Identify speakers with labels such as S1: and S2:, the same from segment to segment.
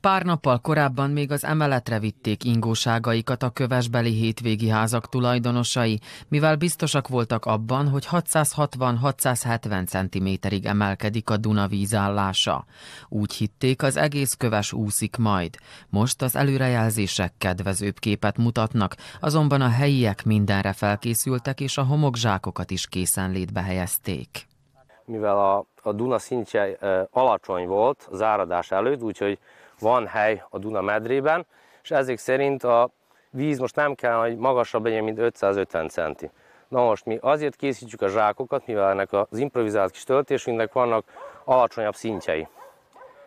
S1: Pár nappal korábban még az emeletre vitték ingóságaikat a kövesbeli hétvégi házak tulajdonosai, mivel biztosak voltak abban, hogy 660-670 cm-ig emelkedik a Duna vízállása. Úgy hitték, az egész köves úszik majd. Most az előrejelzések kedvezőbb képet mutatnak, azonban a helyiek mindenre felkészültek és a homokzsákokat is készenlétbe helyezték
S2: mivel a, a Duna szintje alacsony volt az áradás előtt, úgyhogy van hely a Duna medrében, és ezek szerint a víz most nem kell, hogy magasabb legyen, mint 550 centi. Na most mi azért készítjük a zsákokat, mivel ennek az improvizált kis töltésünknek vannak alacsonyabb szintjei.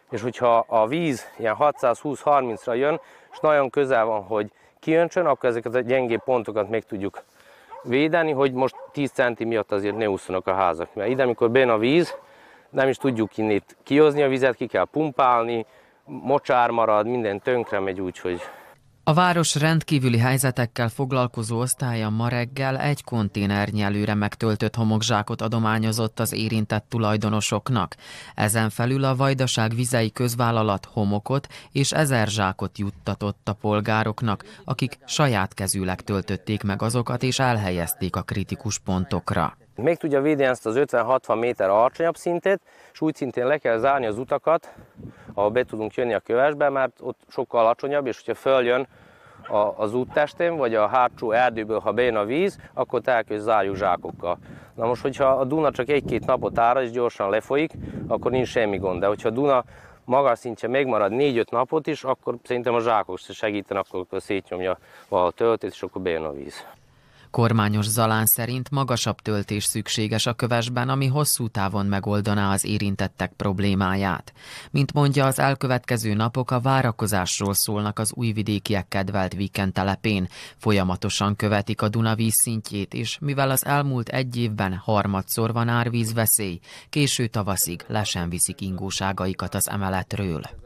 S2: És hogyha a víz ilyen 620-30-ra jön, és nagyon közel van, hogy kijöntsön, akkor ezeket a gyengébb pontokat még tudjuk védeni, hogy most 10 centi miatt azért ne úszanak a házak. Mert ide, amikor bén a víz, nem is tudjuk innét kihozni a vizet, ki kell pumpálni, mocsár marad, minden tönkre megy úgy, hogy
S1: a város rendkívüli helyzetekkel foglalkozó osztálya ma reggel egy konténernyelőre megtöltött homokzsákot adományozott az érintett tulajdonosoknak. Ezen felül a Vajdaság vizei közvállalat homokot és ezer zsákot juttatott a polgároknak, akik saját kezűleg töltötték meg azokat és elhelyezték a kritikus pontokra.
S2: Még tudja védeni ezt az 50-60 méter alacsonyabb szintet, és úgy szintén le kell zárni az utakat, ahol be tudunk jönni a kövesbe, mert ott sokkal alacsonyabb, és hogyha följön a, az úttestén, vagy a hátsó erdőből, ha bejön a víz, akkor telköz zárjuk zsákokkal. Na most, hogyha a Duna csak egy-két napot ára és gyorsan lefolyik, akkor nincs semmi gond, de hogyha a Duna magas szintje megmarad 4-5 napot is, akkor szerintem a zsákok se segíten, akkor szétnyomja a töltét, és akkor bejön a víz
S1: kormányos Zalán szerint magasabb töltés szükséges a kövesben, ami hosszú távon megoldaná az érintettek problémáját. Mint mondja, az elkövetkező napok a várakozásról szólnak az újvidékiek kedvelt víkend telepén. Folyamatosan követik a Duna vízszintjét, és mivel az elmúlt egy évben harmadszor van árvízveszély, késő tavaszig lesen viszik ingóságaikat az emeletről.